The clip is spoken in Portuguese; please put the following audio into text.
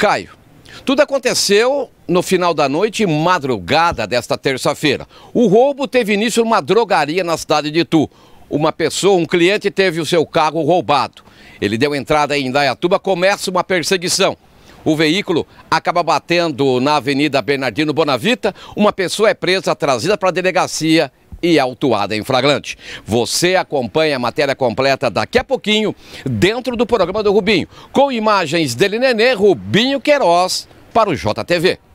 Caio, tudo aconteceu no final da noite e madrugada desta terça-feira. O roubo teve início numa drogaria na cidade de Itu. Uma pessoa, um cliente, teve o seu carro roubado. Ele deu entrada em Indaiatuba, começa uma perseguição. O veículo acaba batendo na Avenida Bernardino Bonavita. Uma pessoa é presa, trazida para a delegacia e autuada em flagrante. Você acompanha a matéria completa daqui a pouquinho dentro do programa do Rubinho, com imagens dele Nenê Rubinho Queiroz para o JTV.